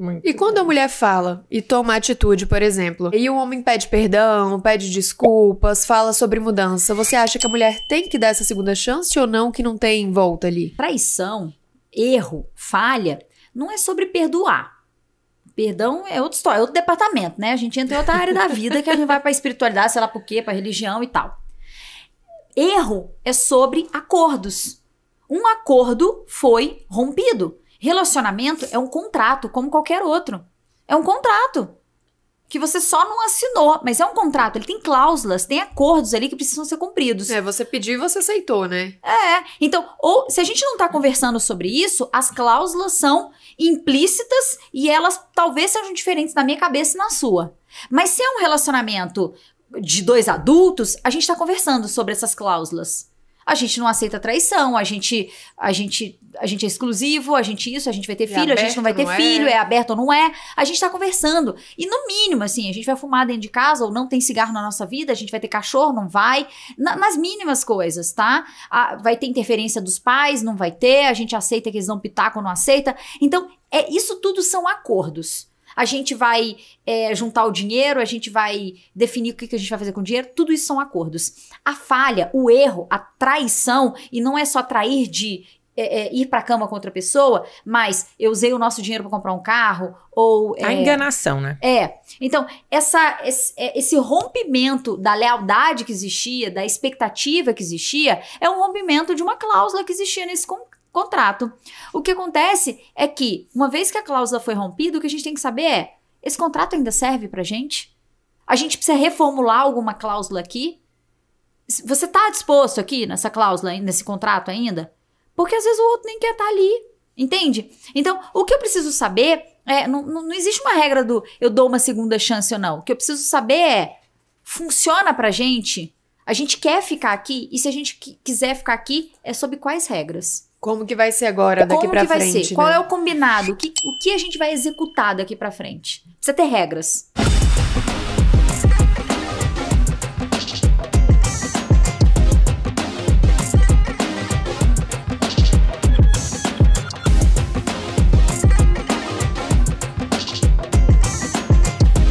Muito e quando a mulher fala e toma atitude, por exemplo, e o homem pede perdão, pede desculpas, fala sobre mudança, você acha que a mulher tem que dar essa segunda chance ou não, que não tem volta ali? Traição, erro, falha, não é sobre perdoar. Perdão é outra história, é outro departamento, né? A gente entra em outra área da vida que a gente vai pra espiritualidade, sei lá por quê, pra religião e tal. Erro é sobre acordos. Um acordo foi rompido Relacionamento é um contrato, como qualquer outro. É um contrato que você só não assinou, mas é um contrato, ele tem cláusulas, tem acordos ali que precisam ser cumpridos. É, você pediu e você aceitou, né? É. Então, ou se a gente não tá conversando sobre isso, as cláusulas são implícitas e elas talvez sejam diferentes na minha cabeça e na sua. Mas se é um relacionamento de dois adultos, a gente tá conversando sobre essas cláusulas a gente não aceita traição, a gente, a gente, a gente é exclusivo, a gente isso, a gente vai ter é filho, aberto, a gente não vai ter não é? filho, é. é. aberto ou não é. A gente tá conversando. E no mínimo, assim, a gente vai fumar dentro de casa ou não tem cigarro na nossa vida, a gente vai ter cachorro, não vai. Na, nas mínimas coisas, tá? A, vai ter interferência dos pais, não vai ter, a gente aceita que eles dão pitaco, não aceita. Então, é isso tudo são acordos a gente vai é, juntar o dinheiro, a gente vai definir o que, que a gente vai fazer com o dinheiro, tudo isso são acordos. A falha, o erro, a traição, e não é só trair de é, é, ir para a cama com outra pessoa, mas eu usei o nosso dinheiro para comprar um carro ou a é, enganação, né? É. Então essa esse, é, esse, rompimento da lealdade que existia, da expectativa que existia, é um rompimento de uma cláusula que existia nesse con contrato. O que acontece é que, uma vez que a cláusula foi rompida, o que a gente tem que saber é: esse contrato ainda serve pra gente? A gente precisa reformular alguma cláusula aqui? Você está disposto aqui nessa cláusula, nesse contrato ainda? Porque às vezes o outro nem quer estar tá ali. Entende? Então, o que eu preciso saber é. Não, não existe uma regra do eu dou uma segunda chance ou não. O que eu preciso saber é: funciona pra gente? A gente quer ficar aqui? E se a gente quiser ficar aqui, é sob quais regras? Como que vai ser agora, daqui para frente? Como que vai ser? Né? Qual é o combinado? O que, o que a gente vai executar daqui para frente? Precisa ter regras.